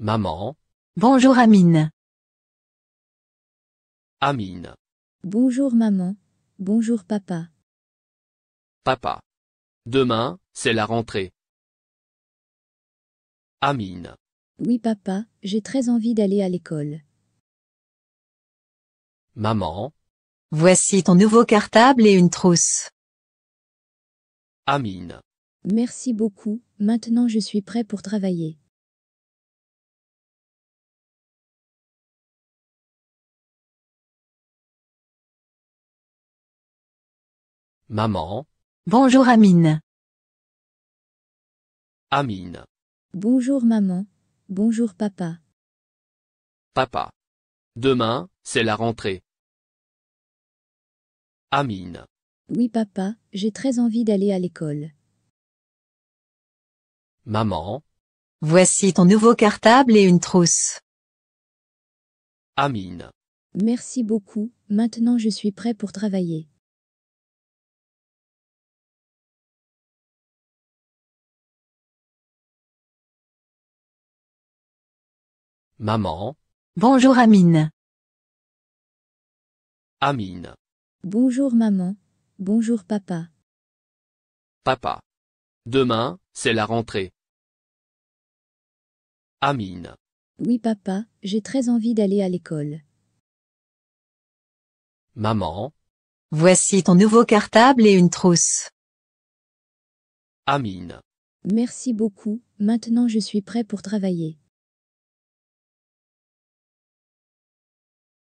Maman. Bonjour Amine. Amine. Bonjour maman. Bonjour papa. Papa. Demain, c'est la rentrée. Amine. Oui papa, j'ai très envie d'aller à l'école. Maman. Voici ton nouveau cartable et une trousse. Amine. Merci beaucoup, maintenant je suis prêt pour travailler. Maman. Bonjour Amine. Amine. Bonjour maman. Bonjour papa. Papa. Demain, c'est la rentrée. Amine. Oui papa, j'ai très envie d'aller à l'école. Maman. Voici ton nouveau cartable et une trousse. Amine. Merci beaucoup, maintenant je suis prêt pour travailler. Maman. Bonjour Amine. Amine. Bonjour maman. Bonjour papa. Papa. Demain, c'est la rentrée. Amine. Oui papa, j'ai très envie d'aller à l'école. Maman. Voici ton nouveau cartable et une trousse. Amine. Merci beaucoup, maintenant je suis prêt pour travailler.